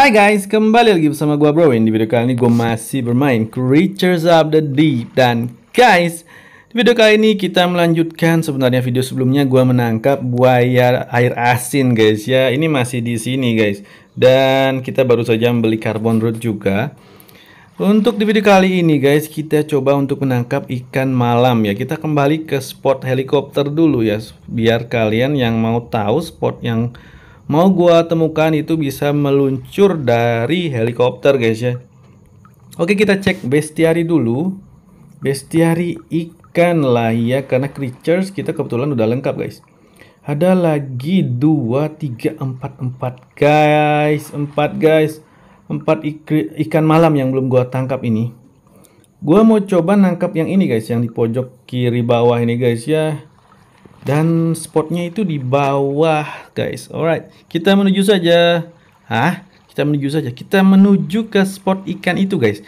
Hai guys, kembali lagi bersama gua Broin. Di video kali ini gue masih bermain Creatures of the Deep dan guys, di video kali ini kita melanjutkan sebenarnya video sebelumnya gue menangkap buaya air asin guys ya. Ini masih di sini guys. Dan kita baru saja membeli carbon rod juga. Untuk di video kali ini guys, kita coba untuk menangkap ikan malam ya. Kita kembali ke spot helikopter dulu ya biar kalian yang mau tahu spot yang mau gua temukan itu bisa meluncur dari helikopter guys ya Oke kita cek bestiari dulu bestiari ikan lah ya karena creatures kita kebetulan udah lengkap guys ada lagi 2, 3, 4, 4 guys 4 guys 4 ikan malam yang belum gua tangkap ini gua mau coba nangkap yang ini guys yang di pojok kiri bawah ini guys ya dan spotnya itu di bawah guys alright kita menuju saja Hah? kita menuju saja kita menuju ke spot ikan itu guys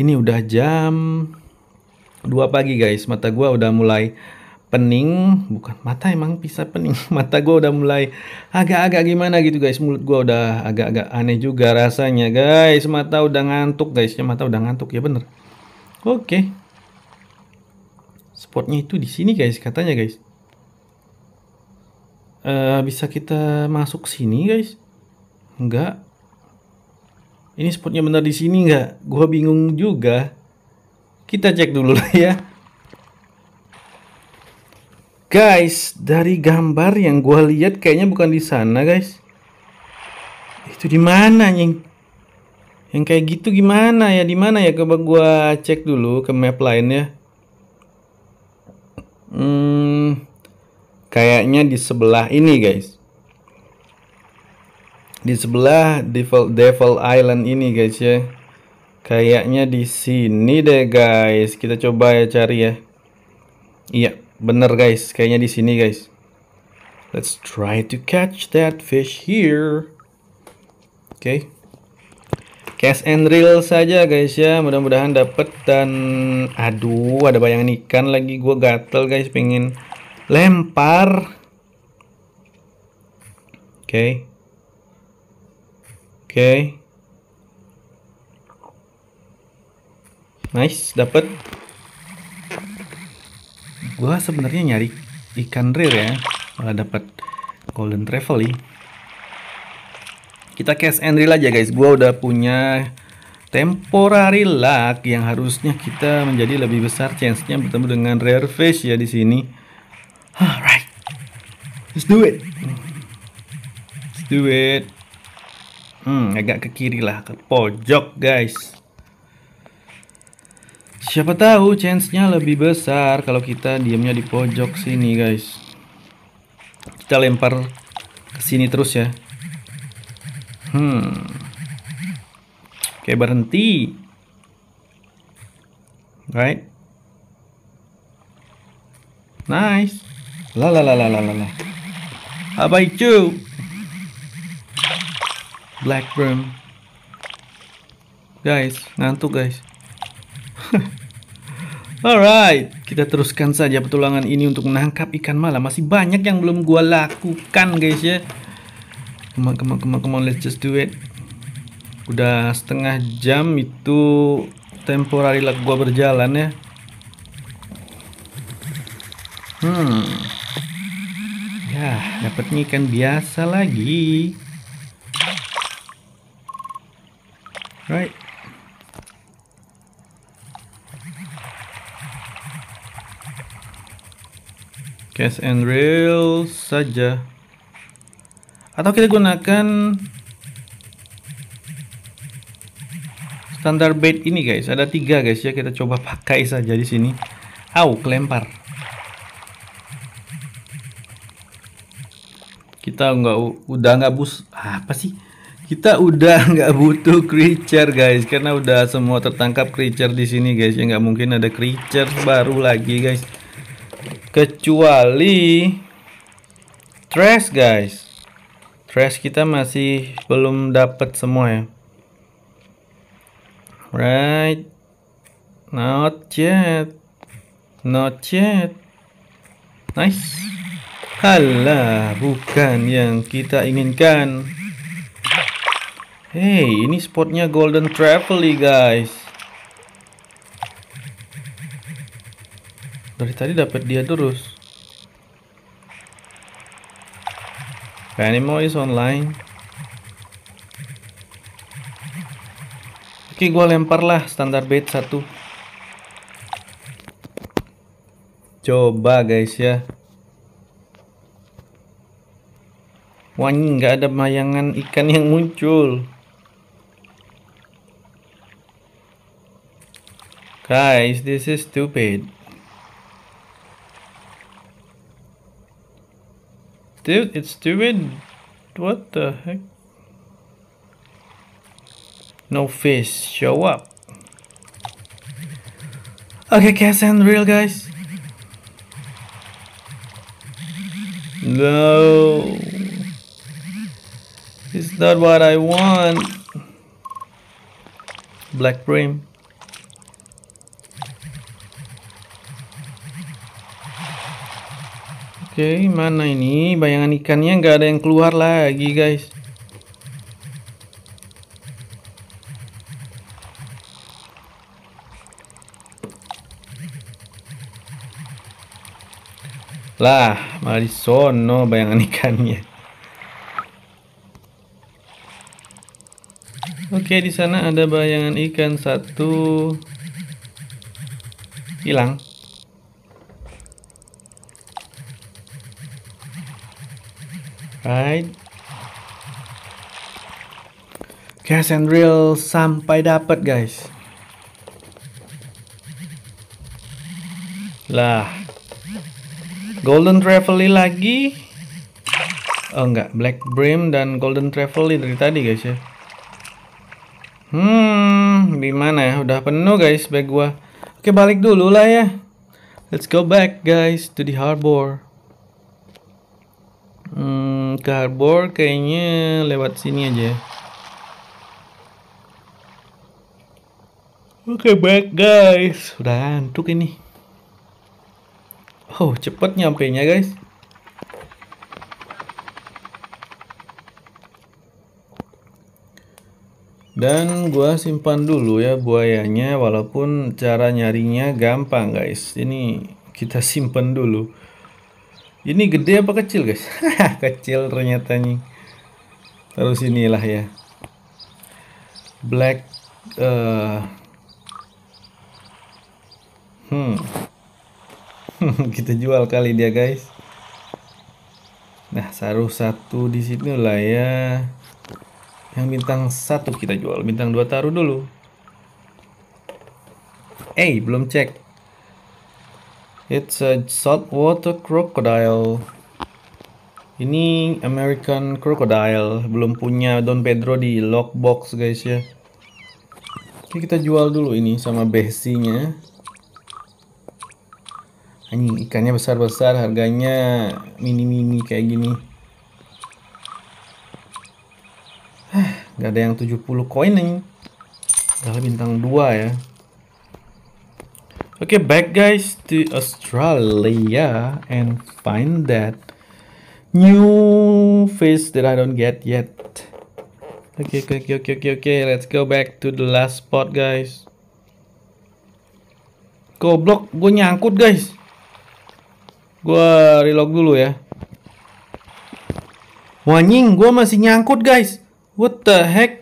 ini udah jam 2 pagi guys mata gua udah mulai pening bukan mata emang bisa pening mata gua udah mulai agak-agak gimana gitu guys mulut gua udah agak-agak aneh juga rasanya guys mata udah ngantuk guys ya mata udah ngantuk ya bener oke okay. spotnya itu di sini guys katanya guys Eh, bisa kita masuk sini guys? Enggak. Ini spotnya benar di sini enggak? Gua bingung juga. Kita cek dulu lah ya. Guys, dari gambar yang gua lihat kayaknya bukan di sana, guys. Itu di mana, nying? Yang kayak gitu gimana ya? Di mana ya? Coba gua cek dulu ke map lainnya. Hmm, kayaknya di sebelah ini guys di sebelah Devil, Devil Island ini guys ya kayaknya di sini deh guys kita coba ya cari ya iya bener guys kayaknya di sini guys let's try to catch that fish here oke okay. Cash and reel saja guys ya mudah-mudahan dapet dan aduh ada bayangan ikan lagi gue gatel guys pengen lempar oke okay. oke okay. nice dapet gua sebenarnya nyari ikan rare ya malah dapat golden travel nih kita cash and reel aja guys gua udah punya temporary luck yang harusnya kita menjadi lebih besar chance-nya bertemu dengan rare fish ya di sini All right, let's do it. Let's do it. Hmm, agak ke kiri lah, ke pojok guys. Siapa tahu chance-nya lebih besar kalau kita diamnya di pojok sini guys. Kita lempar ke sini terus ya. Hmm. kayak berhenti. Right. Nice. La la la la la la la. Blackburn. Guys, ngantuk guys. Alright, kita teruskan saja petualangan ini untuk menangkap ikan malam. Masih banyak yang belum gua lakukan, guys ya. Kemang, kemang, kemang, kemang. let's just do it. Udah setengah jam itu temporary lag gua berjalan ya. Hmm. Ya, dapatnya ikan biasa lagi. Right. Cash and reel saja. Atau kita gunakan standar bait ini guys. Ada tiga guys ya kita coba pakai saja di sini. Au, kelempar. kita nggak udah nggak bus apa sih kita udah nggak butuh creature guys karena udah semua tertangkap creature di sini guys ya nggak mungkin ada creature baru lagi guys kecuali trash guys trash kita masih belum dapat semua ya right not yet not yet nice Halah, bukan yang kita inginkan. Hey, ini spotnya Golden Travel guys. Dari tadi dapat dia terus. Animal is online. Oke, gua lah standar bait satu. Coba guys ya. wangi nggak ada bayangan ikan yang muncul guys this is stupid dude it's stupid what the heck no fish show up okay cast and reel guys no not what I want. Black Brim. Oke, okay, mana ini? Bayangan ikannya nggak ada yang keluar lagi, guys. Lah, malah disono bayangan ikannya. Oke, di sana ada bayangan ikan satu hilang. Right. Cash and reel sampai dapat, guys. Lah. Golden Trevely lagi. Oh enggak, Black Brim dan Golden Trevely dari tadi, guys ya. Hmm, gimana ya? Udah penuh guys bag gua. Oke, balik dulu lah ya. Let's go back guys to the harbor. Hmm, ke harbor kayaknya lewat sini aja. Oke, back guys. Udah antuk ini. Oh, cepet nyampe nya guys. dan gua simpan dulu ya buayanya walaupun cara nyarinya gampang guys ini kita simpan dulu ini gede apa kecil guys kecil ternyata nih terus inilah ya black uh, hmm kita jual kali dia guys nah saruh satu di situ lah ya yang bintang satu kita jual, bintang dua taruh dulu. Eh, belum cek. It's a saltwater crocodile. Ini American crocodile, belum punya Don Pedro di lockbox guys ya. Oke, kita jual dulu ini sama besinya. Ini ikannya besar-besar, harganya mini-mini kayak gini. nggak ada yang 70 nih dalam bintang 2 ya Oke, okay, back guys to Australia and find that new face that I don't get yet. Oke, okay, oke, okay, oke, okay, oke, okay, oke. Okay. Let's go back to the last spot, guys. Goblok, gue nyangkut, guys. Gue reload dulu ya. Wanying, gue masih nyangkut, guys. What the heck?